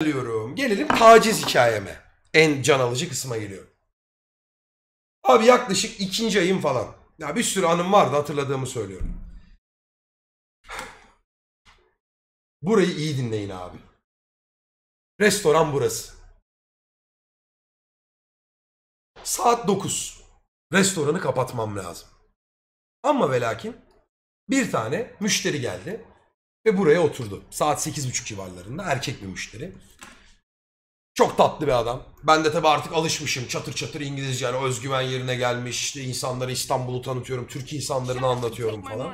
Geliyorum. Gelelim taciz hikayeme. En can alıcı kısma geliyorum. Abi yaklaşık ikinci ayım falan. Ya bir sürü anım vardı hatırladığımı söylüyorum. Burayı iyi dinleyin abi. Restoran burası. Saat 9. Restoranı kapatmam lazım. Ama ve lakin bir tane müşteri geldi. Ve buraya oturdu. Saat 8.30 civarlarında erkek bir müşteri. Çok tatlı bir adam. Ben de tabii artık alışmışım. Çatır çatır İngilizce yani özgüven yerine gelmiş. İşte insanlara İstanbul'u tanıtıyorum. Türk insanlarını anlatıyorum falan.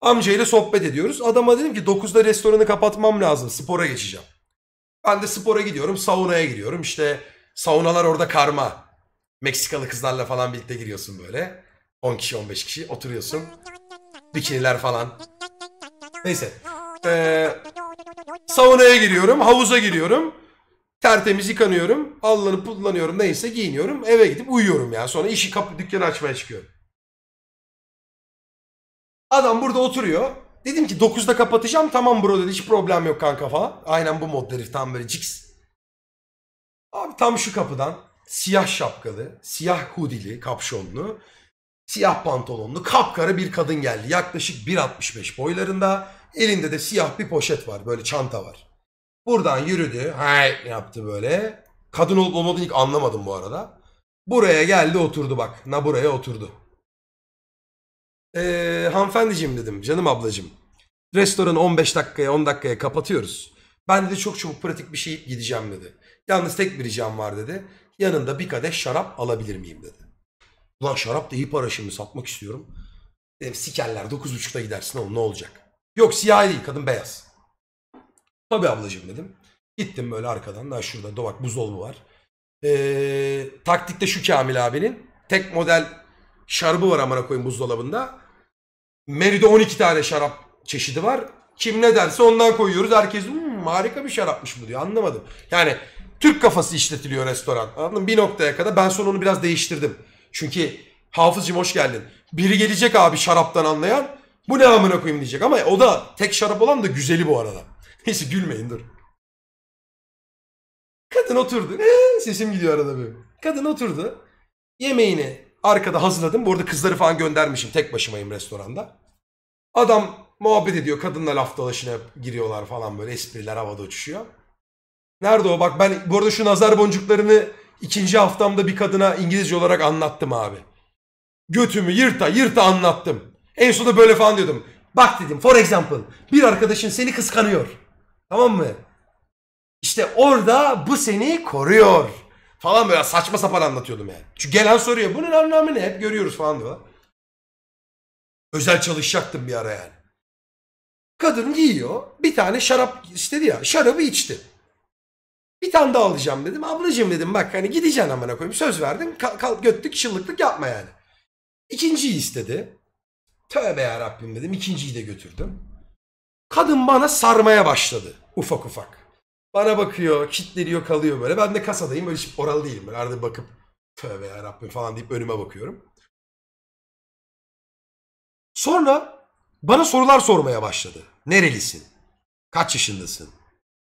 Amcayla sohbet ediyoruz. Adama dedim ki 9'da restoranı kapatmam lazım. Spora geçeceğim. Ben de spora gidiyorum. Saunaya giriyorum. İşte saunalar orada karma. Meksikalı kızlarla falan birlikte giriyorsun böyle. 10 kişi 15 kişi oturuyorsun. Bikiniler falan. Neyse. Ee, saunaya giriyorum. Havuza giriyorum. Tertemiz yıkanıyorum. Allanıp pullanıyorum. Neyse giyiniyorum. Eve gidip uyuyorum ya. Sonra işi kapı dükkanı açmaya çıkıyorum. Adam burada oturuyor. Dedim ki 9'da kapatacağım. Tamam bro dedi. Hiç problem yok kanka falan. Aynen bu mod herif tam böyle ciks. Abi tam şu kapıdan siyah şapkalı, siyah hudili, kapşonlu Siyah pantolonlu kapkara bir kadın geldi. Yaklaşık 1.65 boylarında. Elinde de siyah bir poşet var. Böyle çanta var. Buradan yürüdü. hey yaptı böyle. Kadın olup olmadığını ilk anlamadım bu arada. Buraya geldi oturdu bak. Na buraya oturdu. Ee, hanımefendiciğim dedim. Canım ablacığım. Restoranı 15 dakikaya 10 dakikaya kapatıyoruz. Ben de çok çabuk pratik bir şey gideceğim dedi. Yalnız tek bir ricam var dedi. Yanında bir kadeh şarap alabilir miyim dedi. Ulan şarap da iyi para şimdi satmak istiyorum. Dedim sikerler 9.30'da gidersin oğlum ne olacak? Yok siyah değil kadın beyaz. Tabii ablacığım dedim. Gittim böyle arkadan daha şurada bak buzdolabı var. Ee, taktikte şu Kamil abinin. Tek model şarabı var amına koyun buzdolabında. Meri'de 12 tane şarap çeşidi var. Kim ne derse ondan koyuyoruz. Herkes hmm, harika bir şarapmış bu diyor. Anlamadım. Yani Türk kafası işletiliyor restoran. Anladın Bir noktaya kadar ben sonra onu biraz değiştirdim. Çünkü Hafızcım hoş geldin. Biri gelecek abi şaraptan anlayan. Bu ne amına koyayım diyecek ama o da tek şarap olan da güzeli bu arada. Neyse gülmeyin dur. Kadın oturdu. Ee, sesim gidiyor arada böyle. Kadın oturdu. Yemeğini arkada hazırladım. Bu arada kızları falan göndermişim. Tek başımayım restoranda. Adam muhabbet ediyor. Kadınla laf dalaşına giriyorlar falan böyle. Espriler havada uçuşuyor. Nerede o? Bak ben bu arada şu nazar boncuklarını İkinci haftamda bir kadına İngilizce olarak anlattım abi. Götümü yırta yırta anlattım. En sonunda böyle falan diyordum. Bak dedim for example bir arkadaşın seni kıskanıyor. Tamam mı? İşte orada bu seni koruyor. Falan böyle saçma sapan anlatıyordum yani. Çünkü gelen soruyor bunun anlamı ne? Hep görüyoruz falan diyor. Özel çalışacaktım bir ara yani. Kadın giyiyor. Bir tane şarap istedi ya. Şarabı içti. Bir tane daha alacağım dedim. Ablacığım dedim bak hani gideceksin amına koyayım. Söz verdim. Kal, göttük götlük yapma yani. İkinciyi istedi. Tövbe ya Rabbim dedim. İkinciyi de götürdüm. Kadın bana sarmaya başladı. Ufak ufak. Bana bakıyor, kitleniyor, kalıyor böyle. Ben de kasadayım. Böyle oralı değilim. Böyle arada bakıp tövbe ya Rabbim falan deyip önüme bakıyorum. Sonra bana sorular sormaya başladı. Nerelisin? Kaç yaşındasın?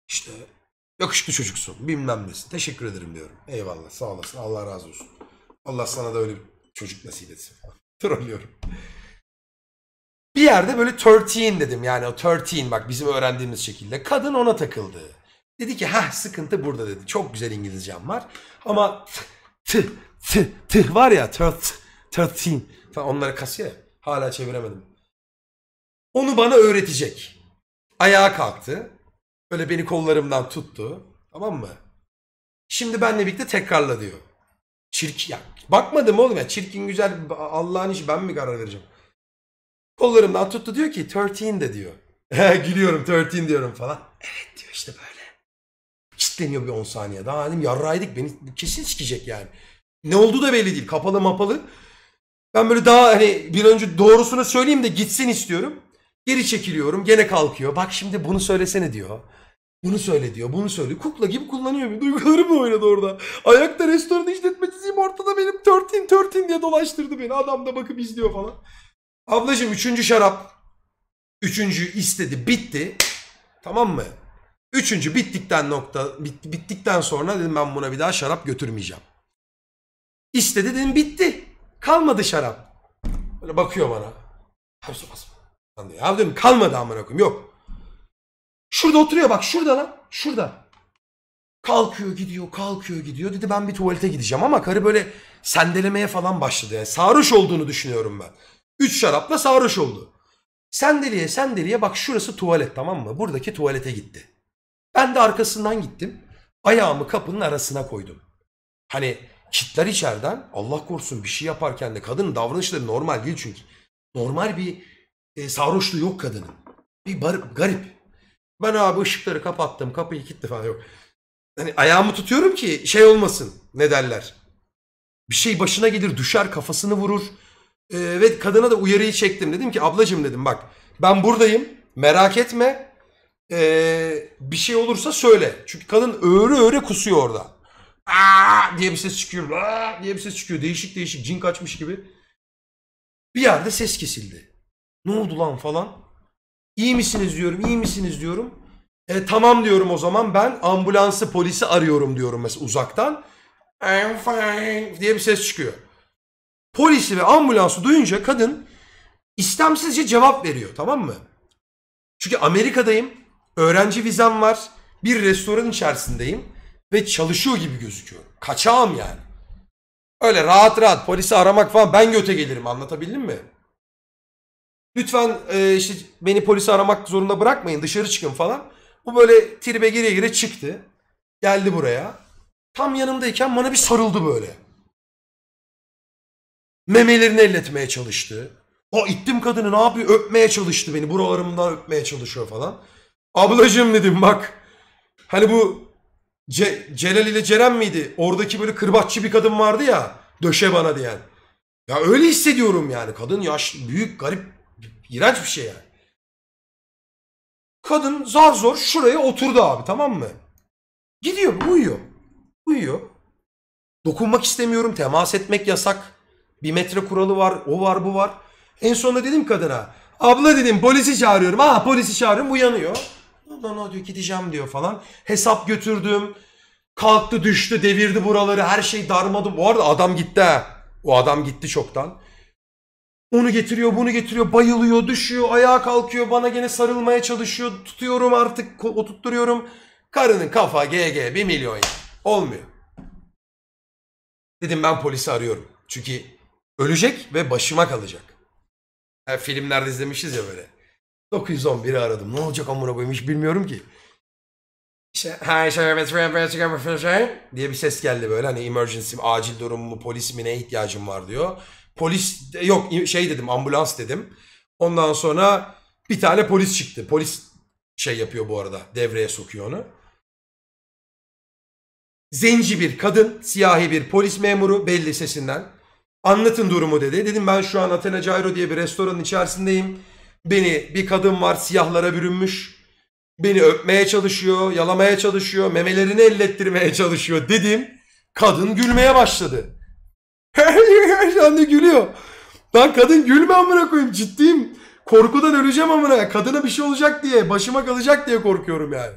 İşte Yakışıklı çocuksun bilmem nesin. Teşekkür ederim diyorum. Eyvallah sağ olasın Allah razı olsun. Allah sana da öyle bir çocuk nasip etsin falan. Trollüyorum. Bir yerde böyle 13 dedim yani o 13 bak bizim öğrendiğimiz şekilde. Kadın ona takıldı. Dedi ki ha sıkıntı burada dedi. Çok güzel İngilizcem var ama tı tı tı var ya 13 falan onları kasıyor ya. Hala çeviremedim. Onu bana öğretecek. Ayağa kalktı. Böyle beni kollarımdan tuttu. Tamam mı? Şimdi benle birlikte tekrarla diyor. Çirkin. Ya, bakmadım oğlum ya. Çirkin güzel Allah'ın işi ben mi karar vereceğim? Kollarımdan tuttu diyor ki 13 de diyor. Gülüyorum 13 diyorum falan. Evet diyor işte böyle. Kitleniyor bir 10 saniye. Daha halim yarraydık beni kesin sikecek yani. Ne oldu da belli değil. Kapalı mapalı. Ben böyle daha hani bir önce doğrusunu söyleyeyim de gitsin istiyorum. Geri çekiliyorum. Gene kalkıyor. Bak şimdi bunu söylesene diyor. Bunu söyle diyor, bunu söylüyor. Kukla gibi kullanıyor bir duygularımla oynadı orada. Ayakta restoran işletmecisiyim ortada benim 13 13 diye dolaştırdı beni. Adam da bakıp izliyor falan. Ablacım üçüncü şarap. Üçüncü istedi bitti. Tamam mı? Üçüncü bittikten nokta bit, bittikten sonra dedim ben buna bir daha şarap götürmeyeceğim. İstedi dedim bitti. Kalmadı şarap. Böyle bakıyor bana. Hapsi basma. Ya dedim kalmadı amına koyayım yok. Şurada oturuyor bak şurada lan. Şurada. Kalkıyor gidiyor kalkıyor gidiyor. Dedi ben bir tuvalete gideceğim ama karı böyle sendelemeye falan başladı. Yani sarhoş olduğunu düşünüyorum ben. Üç şarapla sarhoş oldu. Sendeliye sendeliye bak şurası tuvalet tamam mı? Buradaki tuvalete gitti. Ben de arkasından gittim. Ayağımı kapının arasına koydum. Hani kitler içeriden Allah korusun bir şey yaparken de kadının davranışları normal değil çünkü. Normal bir e, sarhoşluğu yok kadının. Bir bar- garip. Ben abi ışıkları kapattım. Kapıyı kilitli falan yok. Hani ayağımı tutuyorum ki şey olmasın. Ne derler? Bir şey başına gelir düşer kafasını vurur. Ee, ve kadına da uyarıyı çektim. Dedim ki ablacım dedim bak ben buradayım. Merak etme. Ee, bir şey olursa söyle. Çünkü kadın öğre öğre kusuyor orada. Aa diye bir ses çıkıyor. Aa diye bir ses çıkıyor. Değişik değişik cin kaçmış gibi. Bir yerde ses kesildi. Ne oldu lan falan. İyi misiniz diyorum, iyi misiniz diyorum. E, tamam diyorum o zaman ben ambulansı polisi arıyorum diyorum mesela uzaktan. I'm fine diye bir ses çıkıyor. Polisi ve ambulansı duyunca kadın istemsizce cevap veriyor tamam mı? Çünkü Amerika'dayım, öğrenci vizem var, bir restoran içerisindeyim ve çalışıyor gibi gözüküyor. Kaçağım yani. Öyle rahat rahat polisi aramak falan ben göte gelirim anlatabildim mi? Lütfen e, işte beni polisi aramak zorunda bırakmayın dışarı çıkın falan. Bu böyle tribe gire gire çıktı. Geldi buraya. Tam yanımdayken bana bir sarıldı böyle. Memelerini elletmeye çalıştı. O ittim kadını ne yapıyor öpmeye çalıştı beni buralarımdan öpmeye çalışıyor falan. Ablacığım dedim bak. Hani bu Ce Celal ile Ceren miydi? Oradaki böyle kırbaççı bir kadın vardı ya. Döşe bana diyen. Ya öyle hissediyorum yani. Kadın yaş büyük garip İğrenç bir şey yani. Kadın zar zor şuraya oturdu abi tamam mı? Gidiyor uyuyor. Uyuyor. Dokunmak istemiyorum. Temas etmek yasak. Bir metre kuralı var. O var bu var. En sonunda dedim kadına. Abla dedim polisi çağırıyorum. Ha ah, polisi çağırıyorum uyanıyor. Abla ne diyor gideceğim diyor falan. Hesap götürdüm. Kalktı düştü devirdi buraları her şey darmadı. Bu arada adam gitti ha. O adam gitti çoktan. Onu getiriyor, bunu getiriyor, bayılıyor, düşüyor, ayağa kalkıyor, bana gene sarılmaya çalışıyor. Tutuyorum artık, oturtturuyorum. Karının kafa GG 1 milyon ya. Olmuyor. Dedim ben polisi arıyorum. Çünkü ölecek ve başıma kalacak. Yani filmlerde izlemişiz ya böyle. 911'i aradım. Ne olacak amına koyayım hiç bilmiyorum ki. Hi sir, it's Rembrandt diye bir ses geldi böyle hani emergency acil durum mu polis mi ne ihtiyacım var diyor. Polis yok şey dedim ambulans dedim. Ondan sonra bir tane polis çıktı. Polis şey yapıyor bu arada devreye sokuyor onu. Zenci bir kadın, siyahi bir polis memuru belli sesinden. Anlatın durumu dedi. Dedim ben şu an Athena Cairo diye bir restoranın içerisindeyim. Beni bir kadın var siyahlara bürünmüş beni öpmeye çalışıyor, yalamaya çalışıyor, memelerini ellettirmeye çalışıyor dedim. Kadın gülmeye başladı. Şu gülüyor. Ben kadın gülme amına koyayım ciddiyim. Korkudan öleceğim amına. Kadına bir şey olacak diye, başıma kalacak diye korkuyorum yani.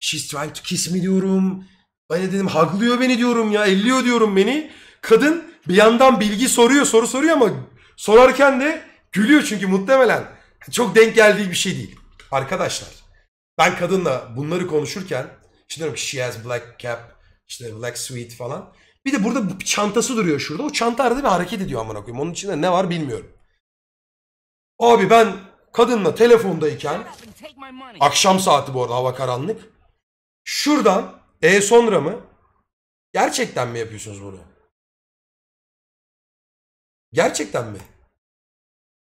She's trying to kiss me diyorum. Ben dedim haklıyor beni diyorum ya, elliyor diyorum beni. Kadın bir yandan bilgi soruyor, soru soruyor ama sorarken de gülüyor çünkü muhtemelen. Çok denk geldiği bir şey değil. Arkadaşlar ben kadınla bunları konuşurken işte diyorum ki she has black cap, işte black suit falan. Bir de burada bu çantası duruyor şurada. O çanta arada bir hareket ediyor amına koyayım. Onun içinde ne var bilmiyorum. Abi ben kadınla telefondayken akşam saati bu arada hava karanlık. Şuradan e sonra mı? Gerçekten mi yapıyorsunuz bunu? Gerçekten mi?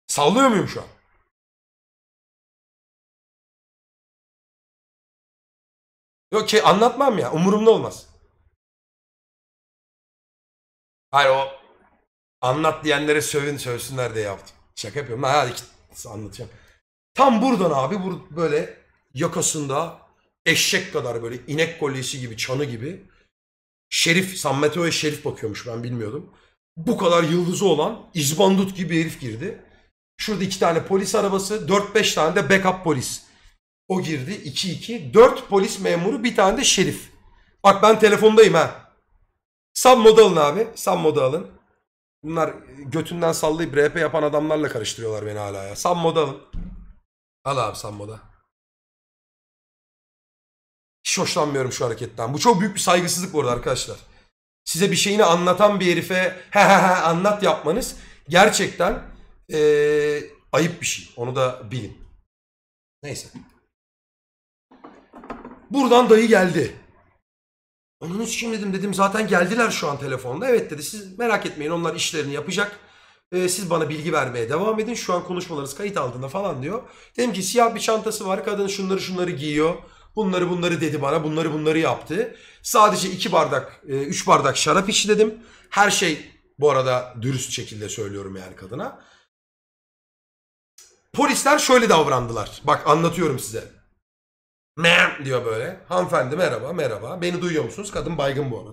Sallıyor muyum şu an? Yok ki şey, anlatmam ya. Umurumda olmaz. Hayır o anlat diyenlere sövün sövsünler diye yaptım. Şaka yapıyorum. Ha, hadi anlatacağım. Tam buradan abi bur böyle yakasında eşek kadar böyle inek kolyesi gibi çanı gibi Şerif Sammeteo'ya Şerif bakıyormuş ben bilmiyordum. Bu kadar yıldızı olan izbandut gibi bir herif girdi. Şurada iki tane polis arabası, 4-5 tane de backup polis. O girdi 2-2. 4 polis memuru bir tane de şerif. Bak ben telefondayım ha. Sam modalın abi. Sam modalın. Bunlar götünden sallayıp RP yapan adamlarla karıştırıyorlar beni hala ya. Sam modalın. Al abi Sam moda. Hiç hoşlanmıyorum şu hareketten. Bu çok büyük bir saygısızlık bu arada arkadaşlar. Size bir şeyini anlatan bir herife he he he anlat yapmanız gerçekten ee, ayıp bir şey. Onu da bilin. Neyse. Buradan dayı geldi. Onun için dedim dedim zaten geldiler şu an telefonda. Evet dedi siz merak etmeyin onlar işlerini yapacak. Ee, siz bana bilgi vermeye devam edin. Şu an konuşmalarınız kayıt altında falan diyor. Dedim ki siyah bir çantası var. Kadın şunları şunları giyiyor. Bunları bunları dedi bana. Bunları bunları yaptı. Sadece iki bardak, e, üç bardak şarap içti dedim. Her şey bu arada dürüst şekilde söylüyorum yani kadına. Polisler şöyle davrandılar. Bak anlatıyorum size. Mem diyor böyle. Hanımefendi merhaba merhaba. Beni duyuyor musunuz? Kadın baygın bu arada.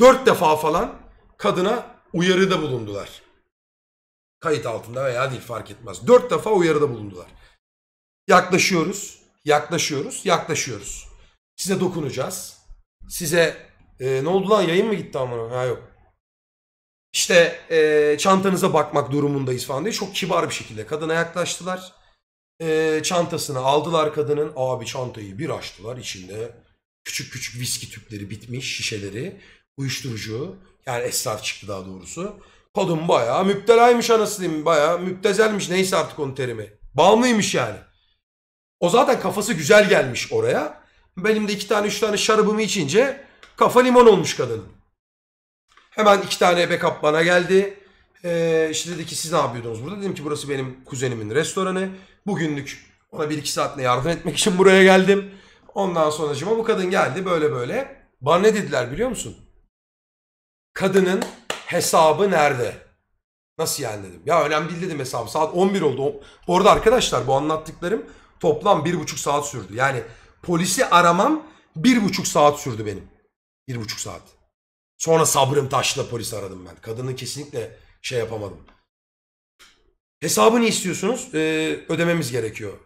Dört defa falan kadına uyarıda bulundular. Kayıt altında veya değil fark etmez. Dört defa uyarıda bulundular. Yaklaşıyoruz, yaklaşıyoruz, yaklaşıyoruz. Size dokunacağız. Size e, ne oldu lan yayın mı gitti ama Ha yok. İşte e, çantanıza bakmak durumundayız falan diye çok kibar bir şekilde kadına yaklaştılar e, çantasını aldılar kadının. Abi çantayı bir açtılar içinde küçük küçük viski tüpleri bitmiş şişeleri. Uyuşturucu yani esrar çıktı daha doğrusu. Kadın bayağı müptelaymış anasını diyeyim bayağı müptezelmiş neyse artık onun terimi. Bağımlıymış yani. O zaten kafası güzel gelmiş oraya. Benim de iki tane üç tane şarabımı içince kafa limon olmuş kadının. Hemen iki tane backup bana geldi. Ee, işte dedi ki siz ne yapıyordunuz burada? Dedim ki burası benim kuzenimin restoranı. Bugünlük ona bir iki saatle yardım etmek için buraya geldim. Ondan sonracıma bu kadın geldi böyle böyle. Bana ne dediler biliyor musun? Kadının hesabı nerede? Nasıl yani dedim. Ya önemli değil dedim hesabı. Saat 11 oldu. Bu arada arkadaşlar bu anlattıklarım toplam bir buçuk saat sürdü. Yani polisi aramam bir buçuk saat sürdü benim. Bir buçuk saat. Sonra sabrım taşla polisi aradım ben. Kadını kesinlikle şey yapamadım. Hesabını istiyorsunuz e, ödememiz gerekiyor.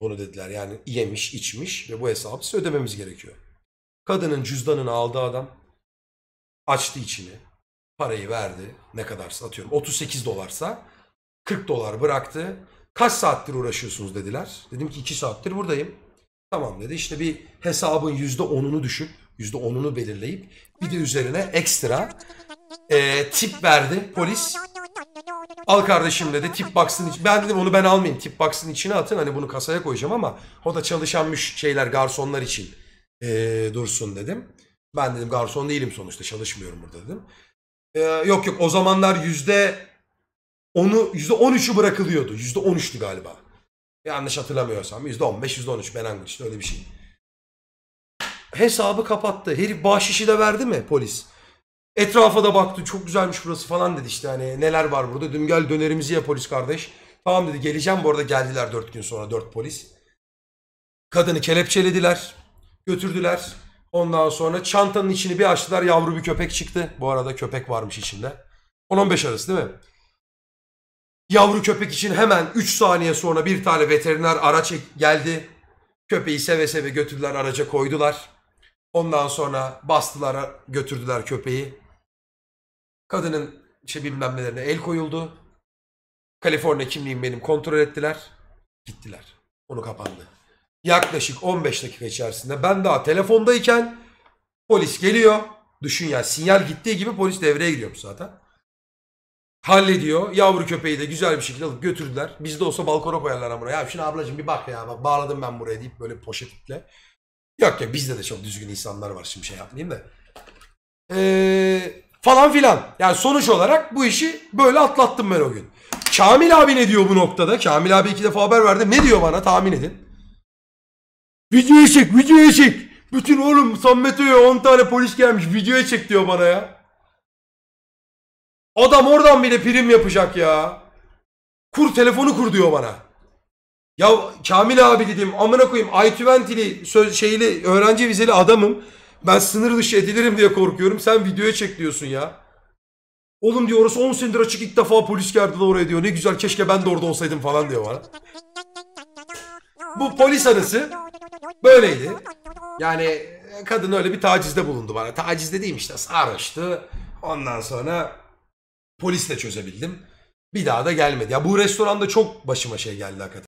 Bunu dediler yani yemiş içmiş ve bu hesabı size ödememiz gerekiyor. Kadının cüzdanını aldı adam. Açtı içini. Parayı verdi. Ne kadarsa atıyorum 38 dolarsa 40 dolar bıraktı. Kaç saattir uğraşıyorsunuz dediler. Dedim ki 2 saattir buradayım. Tamam dedi işte bir hesabın %10'unu düşün %10'unu belirleyip bir de üzerine ekstra e, tip verdi polis. Al kardeşim dedi tip box'ın içine. Ben dedim onu ben almayayım. Tip box'ın içine atın hani bunu kasaya koyacağım ama o da çalışan şeyler garsonlar için e, dursun dedim. Ben dedim garson değilim sonuçta çalışmıyorum burada dedim. E, yok yok o zamanlar yüzde onu yüzde on üçü bırakılıyordu. Yüzde on üçtü galiba. Yanlış hatırlamıyorsam yüzde on beş, yüzde on üç menangıçtı öyle bir şey. Hesabı kapattı. Herif bahşişi de verdi mi polis? Etrafa da baktı çok güzelmiş burası falan dedi işte hani neler var burada dedim gel dönerimizi yap polis kardeş. Tamam dedi geleceğim bu arada geldiler dört gün sonra dört polis. Kadını kelepçelediler götürdüler. Ondan sonra çantanın içini bir açtılar yavru bir köpek çıktı. Bu arada köpek varmış içinde. 10-15 arası değil mi? Yavru köpek için hemen 3 saniye sonra bir tane veteriner araç geldi. Köpeği seve seve götürdüler araca koydular. Ondan sonra bastılar götürdüler köpeği. Kadının işte bilmem nelerine el koyuldu. Kaliforniya kimliğim benim kontrol ettiler. Gittiler. Onu kapandı. Yaklaşık 15 dakika içerisinde ben daha telefondayken polis geliyor. Düşün ya sinyal gittiği gibi polis devreye giriyor zaten. Hallediyor. Yavru köpeği de güzel bir şekilde alıp götürdüler. de olsa balkona koyarlar buraya. Ya şimdi ablacığım bir bak ya bak bağladım ben buraya deyip böyle poşetle. Yok ya bizde de çok düzgün insanlar var şimdi şey yapmayayım da. Ee, falan filan. Yani sonuç olarak bu işi böyle atlattım ben o gün. Kamil abi ne diyor bu noktada? Kamil abi iki defa haber verdi. Ne diyor bana tahmin edin. Videoya çek, videoya çek. Bütün oğlum Sammeto'ya 10 tane polis gelmiş. Videoya çek diyor bana ya. Adam oradan bile prim yapacak ya. Kur telefonu kur diyor bana. Ya Kamil abi dedim amına koyayım i20'li söz şeyli öğrenci vizeli adamım. Ben sınır dışı edilirim diye korkuyorum. Sen videoya çek diyorsun ya. Oğlum diyor orası 10 senedir açık ilk defa polis geldi de oraya diyor. Ne güzel keşke ben de orada olsaydım falan diyor bana. Bu polis anısı böyleydi. Yani e, kadın öyle bir tacizde bulundu bana. Tacizde değil işte sarhoştu. Ondan sonra polisle çözebildim. Bir daha da gelmedi. Ya bu restoranda çok başıma şey geldi hakikaten.